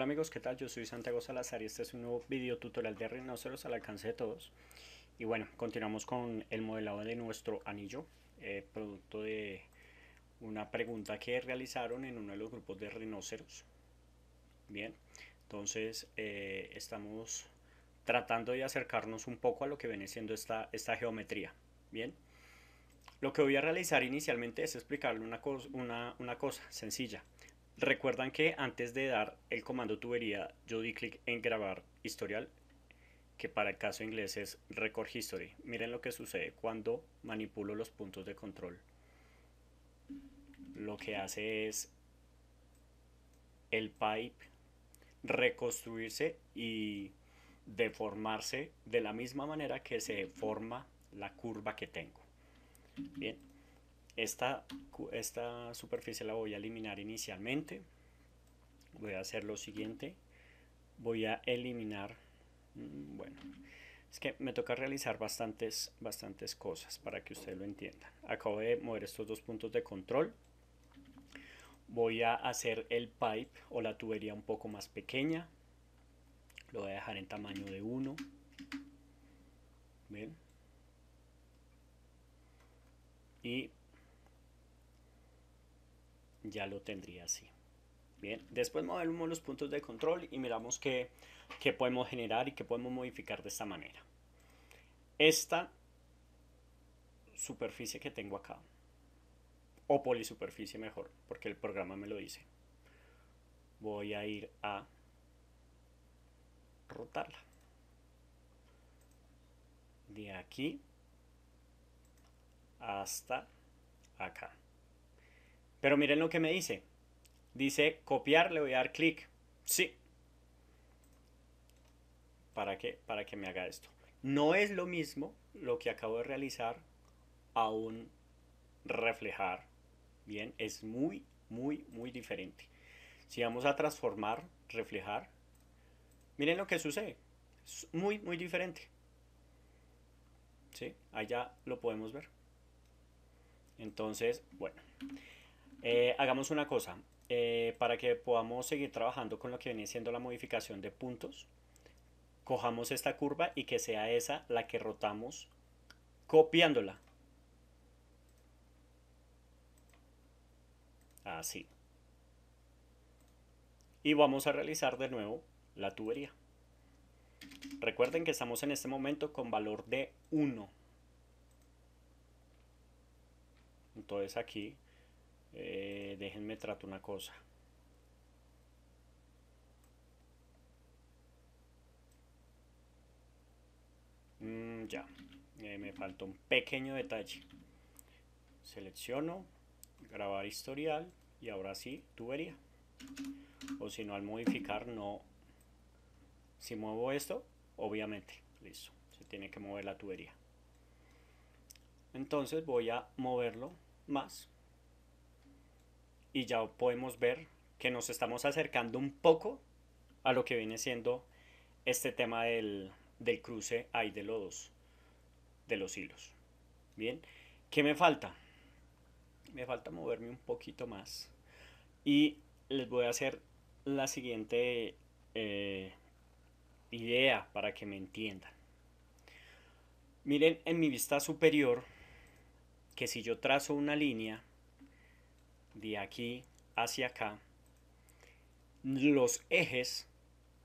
Hola amigos, ¿qué tal? Yo soy Santiago Salazar y este es un nuevo video tutorial de rinoceros al alcance de todos. Y bueno, continuamos con el modelado de nuestro anillo, eh, producto de una pregunta que realizaron en uno de los grupos de rinoceros. Bien, entonces eh, estamos tratando de acercarnos un poco a lo que viene siendo esta, esta geometría. Bien, lo que voy a realizar inicialmente es explicarle una cosa sencilla Recuerdan que antes de dar el comando tubería, yo di clic en grabar historial, que para el caso inglés es record history. Miren lo que sucede cuando manipulo los puntos de control. Lo que hace es el pipe reconstruirse y deformarse de la misma manera que se forma la curva que tengo. Bien, esta, esta superficie la voy a eliminar inicialmente. Voy a hacer lo siguiente. Voy a eliminar... Mm, bueno, es que me toca realizar bastantes, bastantes cosas para que ustedes lo entiendan. Acabo de mover estos dos puntos de control. Voy a hacer el pipe o la tubería un poco más pequeña. Lo voy a dejar en tamaño de 1. ¿Ven? Y ya lo tendría así. Bien, después modelamos los puntos de control y miramos qué, qué podemos generar y qué podemos modificar de esta manera. Esta superficie que tengo acá, o polisuperficie mejor, porque el programa me lo dice. Voy a ir a rotarla. De aquí hasta acá. Pero miren lo que me dice. Dice copiar, le voy a dar clic. Sí. ¿Para qué? Para que me haga esto. No es lo mismo lo que acabo de realizar a un reflejar. Bien, es muy, muy, muy diferente. Si vamos a transformar, reflejar, miren lo que sucede. Es muy, muy diferente. ¿Sí? Allá lo podemos ver. Entonces, bueno. Eh, hagamos una cosa, eh, para que podamos seguir trabajando con lo que viene siendo la modificación de puntos, cojamos esta curva y que sea esa la que rotamos copiándola. Así. Y vamos a realizar de nuevo la tubería. Recuerden que estamos en este momento con valor de 1. Entonces aquí eh, déjenme trato una cosa. Mm, ya, eh, me falta un pequeño detalle. Selecciono, grabar historial y ahora sí, tubería. O si no, al modificar no... Si muevo esto, obviamente, listo. Se tiene que mover la tubería. Entonces voy a moverlo más y ya podemos ver que nos estamos acercando un poco a lo que viene siendo este tema del, cruce ahí de los, de los hilos. Bien, ¿qué me falta? Me falta moverme un poquito más y les voy a hacer la siguiente eh, idea para que me entiendan. Miren en mi vista superior que si yo trazo una línea de aquí hacia acá, los ejes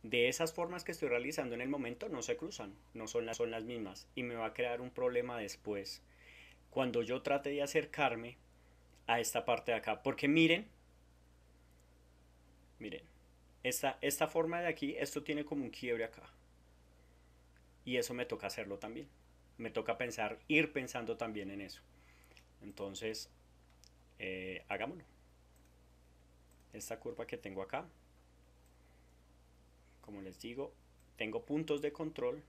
de esas formas que estoy realizando en el momento no se cruzan, no son las, son las mismas y me va a crear un problema después cuando yo trate de acercarme a esta parte de acá. Porque miren, miren, esta, esta forma de aquí, esto tiene como un quiebre acá. Y eso me toca hacerlo también. Me toca pensar, ir pensando también en eso. Entonces, eh, hagámoslo. Esta curva que tengo acá, como les digo, tengo puntos de control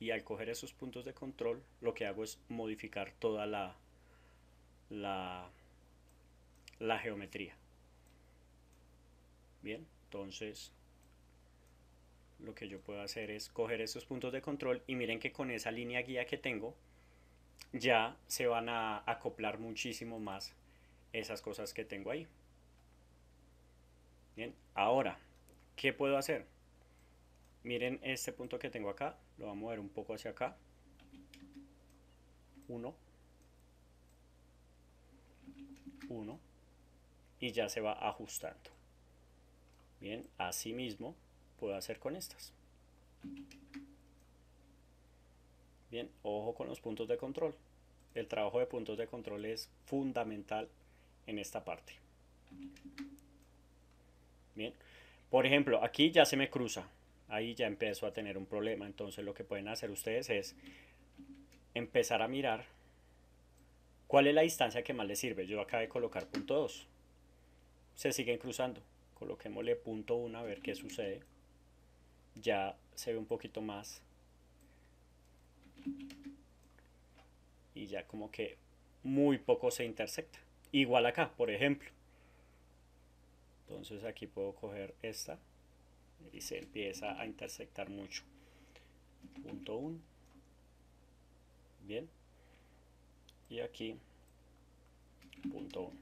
y al coger esos puntos de control lo que hago es modificar toda la, la, la geometría. Bien, entonces lo que yo puedo hacer es coger esos puntos de control y miren que con esa línea guía que tengo ya se van a acoplar muchísimo más esas cosas que tengo ahí. Bien, ahora, ¿qué puedo hacer? Miren este punto que tengo acá, lo voy a mover un poco hacia acá. 1, 1 y ya se va ajustando. Bien, así mismo puedo hacer con estas. Bien, ojo con los puntos de control. El trabajo de puntos de control es fundamental en esta parte. Bien. Por ejemplo, aquí ya se me cruza. Ahí ya empiezo a tener un problema. Entonces lo que pueden hacer ustedes es empezar a mirar cuál es la distancia que más les sirve. Yo acabé de colocar punto 2. Se siguen cruzando. Coloquémosle punto 1 a ver qué sucede. Ya se ve un poquito más. Y ya como que muy poco se intersecta. Igual acá, por ejemplo. Entonces aquí puedo coger esta y se empieza a intersectar mucho. Punto 1. Bien. Y aquí, punto 1.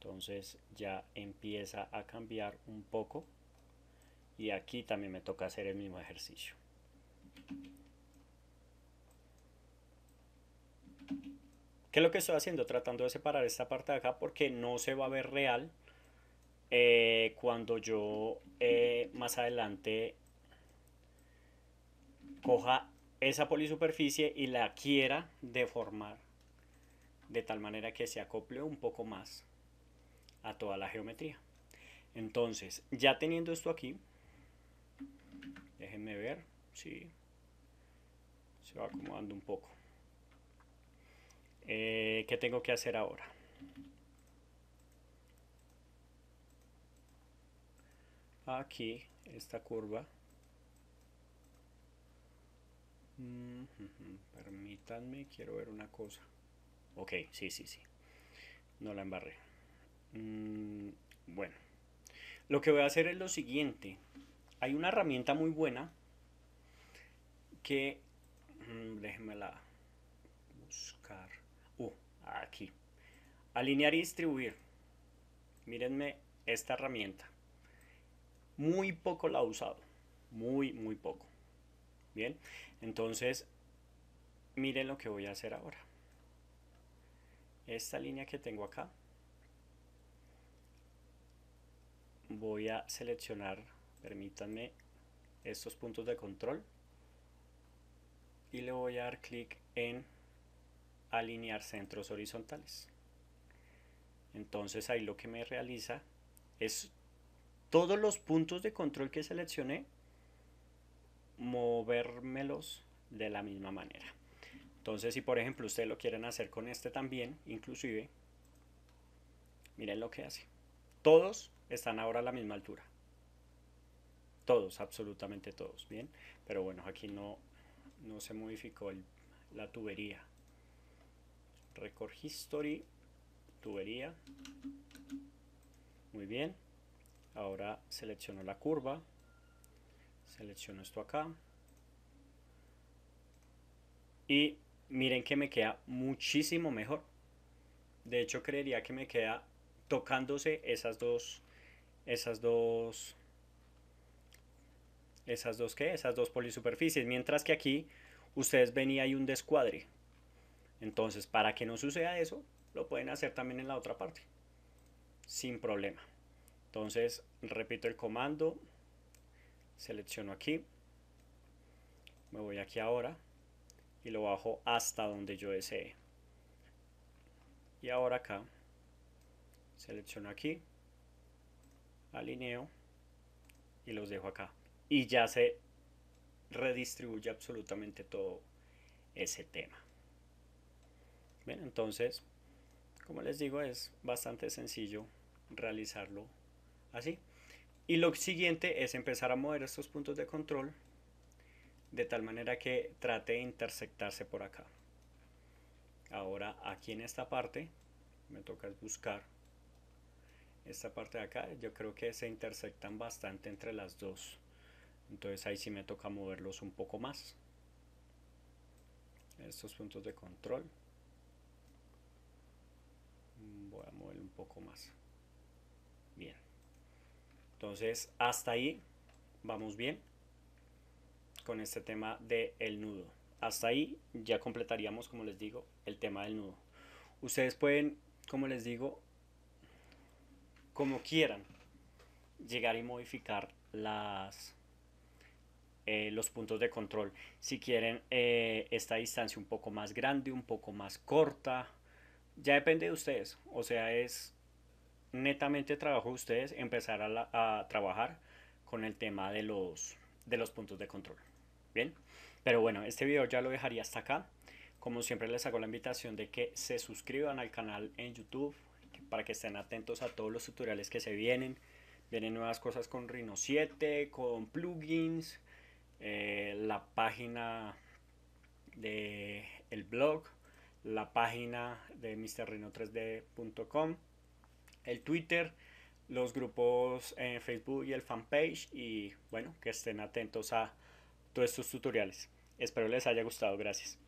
Entonces ya empieza a cambiar un poco. Y aquí también me toca hacer el mismo ejercicio. ¿Qué es lo que estoy haciendo? Tratando de separar esta parte de acá porque no se va a ver real eh, cuando yo eh, más adelante coja esa polisuperficie y la quiera deformar de tal manera que se acople un poco más a toda la geometría. Entonces, ya teniendo esto aquí, déjenme ver si se va acomodando un poco. Eh, ¿qué tengo que hacer ahora? Aquí, esta curva. Mm, permítanme, quiero ver una cosa. Ok, sí, sí, sí. No la embarré. Mm, bueno, lo que voy a hacer es lo siguiente. Hay una herramienta muy buena que... Mm, déjenmela déjenme buscar aquí. Alinear y distribuir. Mírenme esta herramienta. Muy poco la he usado. Muy, muy poco. Bien, entonces miren lo que voy a hacer ahora. Esta línea que tengo acá, voy a seleccionar, permítanme, estos puntos de control y le voy a dar clic en alinear centros horizontales. Entonces ahí lo que me realiza es todos los puntos de control que seleccioné, los de la misma manera. Entonces si por ejemplo ustedes lo quieren hacer con este también, inclusive, miren lo que hace. Todos están ahora a la misma altura. Todos, absolutamente todos, ¿bien? Pero bueno, aquí no, no se modificó la tubería record history tubería muy bien ahora selecciono la curva selecciono esto acá y miren que me queda muchísimo mejor de hecho creería que me queda tocándose esas dos esas dos esas dos que esas dos polisuperficies mientras que aquí ustedes venía y hay un descuadre entonces, para que no suceda eso, lo pueden hacer también en la otra parte, sin problema. Entonces, repito el comando, selecciono aquí, me voy aquí ahora y lo bajo hasta donde yo desee. Y ahora acá, selecciono aquí, alineo y los dejo acá. Y ya se redistribuye absolutamente todo ese tema. Bien, entonces, como les digo, es bastante sencillo realizarlo así. Y lo siguiente es empezar a mover estos puntos de control de tal manera que trate de intersectarse por acá. Ahora aquí en esta parte me toca buscar esta parte de acá. Yo creo que se intersectan bastante entre las dos. Entonces ahí sí me toca moverlos un poco más. Estos puntos de control. poco más. Bien. Entonces, hasta ahí vamos bien con este tema del nudo. Hasta ahí ya completaríamos, como les digo, el tema del nudo. Ustedes pueden, como les digo, como quieran, llegar y modificar las, eh, los puntos de control. Si quieren eh, esta distancia un poco más grande, un poco más corta, ya depende de ustedes. O sea, es netamente trabajo de ustedes empezar a, trabajar con el tema de los, de los puntos de control. Bien, pero bueno, este video ya lo dejaría hasta acá. Como siempre les hago la invitación de que se suscriban al canal en YouTube para que estén atentos a todos los tutoriales que se vienen. Vienen nuevas cosas con Rino 7, con plugins, eh, la página de el blog, la página de mrreno 3 dcom el Twitter, los grupos en Facebook y el fanpage y bueno, que estén atentos a todos estos tutoriales. Espero les haya gustado, gracias.